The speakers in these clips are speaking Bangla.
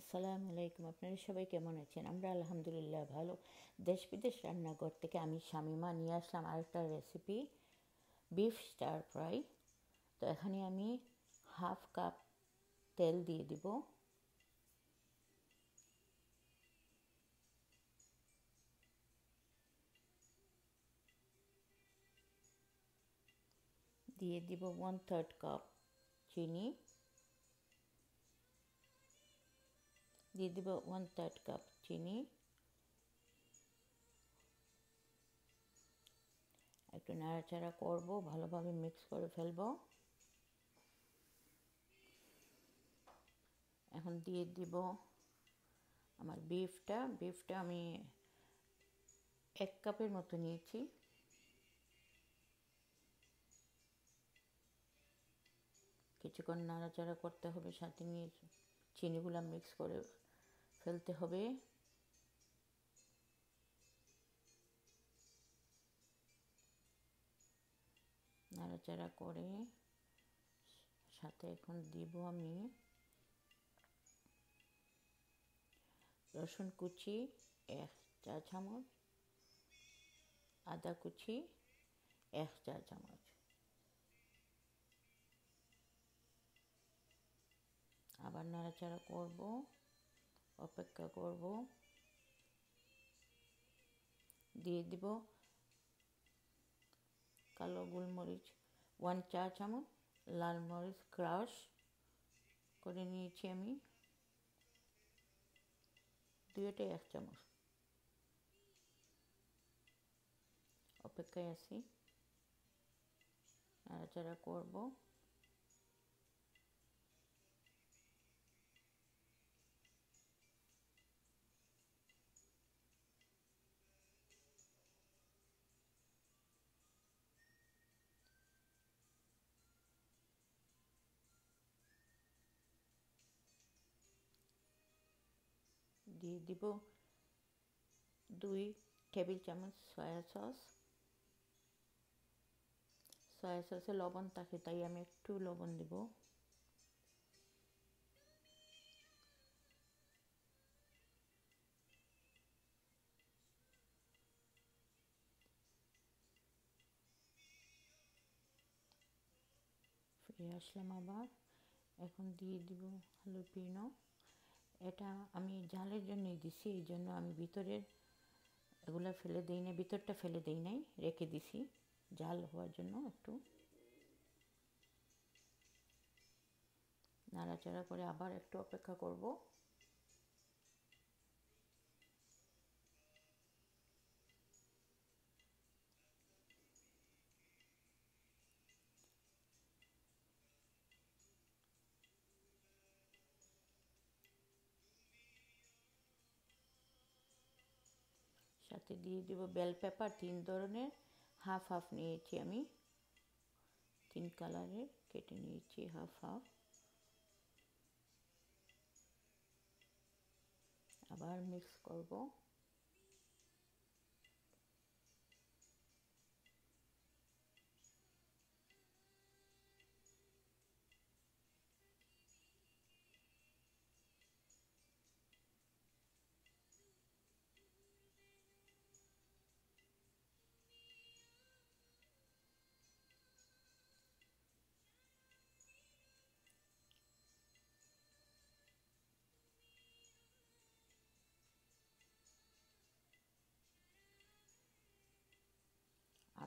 আসসালামু আলাইকুম আপনারা সবাই কেমন আছেন আমরা আলহামদুলিল্লাহ ভালো দেশ বিদেশ রান্নাঘর থেকে আমি শামিমা নিয়ে আসলাম আরেকটা রেসিপি বিফ স্টার ফ্রাই তো এখানে আমি হাফ কাপ তেল দিয়ে দিব দিয়ে দিব ওয়ান থার্ড কাপ চিনি দিয়ে দিব ওয়ান থার্ড কাপ চিনি একটু নাড়াচাড়া করবো ভালোভাবে মিক্স করে ফেলবো এখন দিয়ে দিব আমার বিফটা বিফটা আমি এক কাপের মতো নিয়েছি কিছুক্ষণ নাড়াচাড়া করতে হবে সাথে নিয়ে চিনিগুলো মিক্স করে ফেলতে হবে নাড়াচাড়া করে সাথে এখন দিব আমি রসুন কুচি এক চা চামচ আদা কুচি এক চা চামচ আবার নাড়াচাড়া করবো অপেক্ষা করব দিয়ে দিব কালো গোলমরিচ ওয়ান চা চামচ লাল মরিচ ক্রাশ করে নিয়েছি আমি দুইটাই এক চামচ অপেক্ষায় আছি নাড়াচাড়া করবো দিয়ে দিব দুই টেবিল চামচ সয়া সস সয়া সসে লবণ থাকে তাই আমি একটু লবণ দিব ফিরে আসলাম আবার এখন দিয়ে দিব হ্যালো পিনো এটা আমি জালের জন্যই দিছি এই জন্য আমি ভিতরের এগুলো ফেলে দিই না ভিতরটা ফেলে দিই নাই রেখে দিছি জাল হওয়ার জন্য একটু নাড়াচাড়া করে আবার একটু অপেক্ষা করবো সাথে দিয়ে দেব বেল পেপার তিন ধরনের হাফ হাফ নিয়েছি আমি তিন কালারের কেটে নিয়েছি হাফ হাফ আবার মিক্স করবো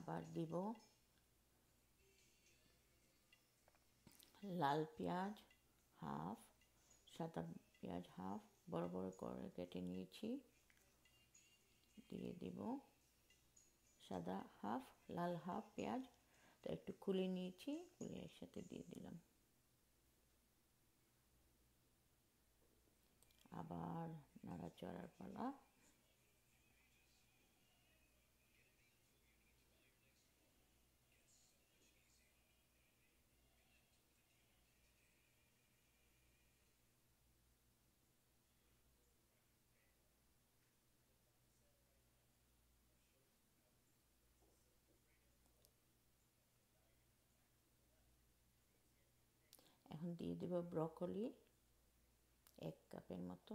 আবার দিব লাল পেঁয়াজ হাফ সাদা পেঁয়াজ হাফ বড় বড় করে কেটে নিয়েছি দিয়ে দিব সাদা হাফ লাল হাফ পেঁয়াজ তো একটু খুলে নিয়েছি খুলে একসাথে দিয়ে দিলাম আবার নাড়াচড়ার পালা এখন দিয়ে দেব ব্রকলি এক কাপের মতো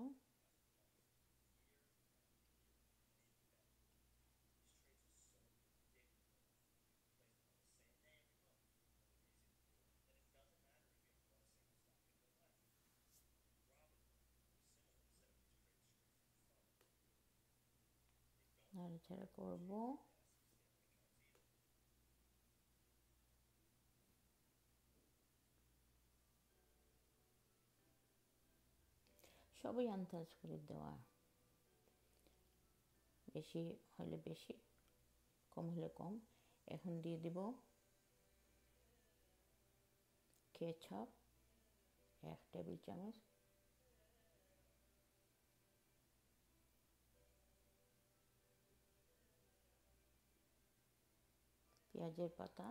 নাড়াচাড়া করবো সবই আন্দাজ করে দেওয়া বেশি হলে বেশি কম হলে কম এখন দিয়ে দিব কেচাপ এক টেবিল চামচ পেঁয়াজের পাতা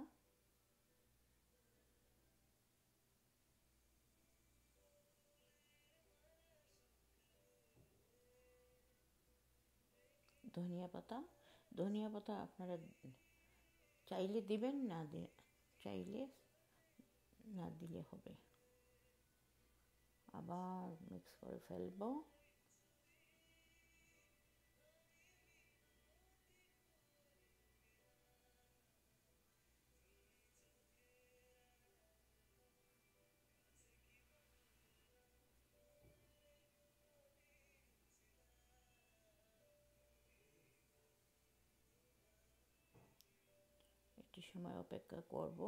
ধনিয়া পাতা ধনিয়া পাতা আপনারা চাইলে দিবেন না দে চাইলে না দিলে হবে আবার মিক্স করে ফেলবো একটু সময় অপেক্ষা করব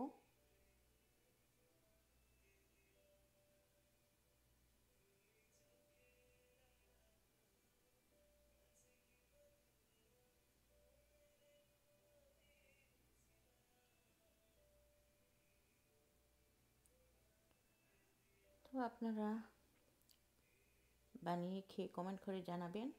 তো আপনারা বানিয়ে খেয়ে কমেন্ট করে জানাবেন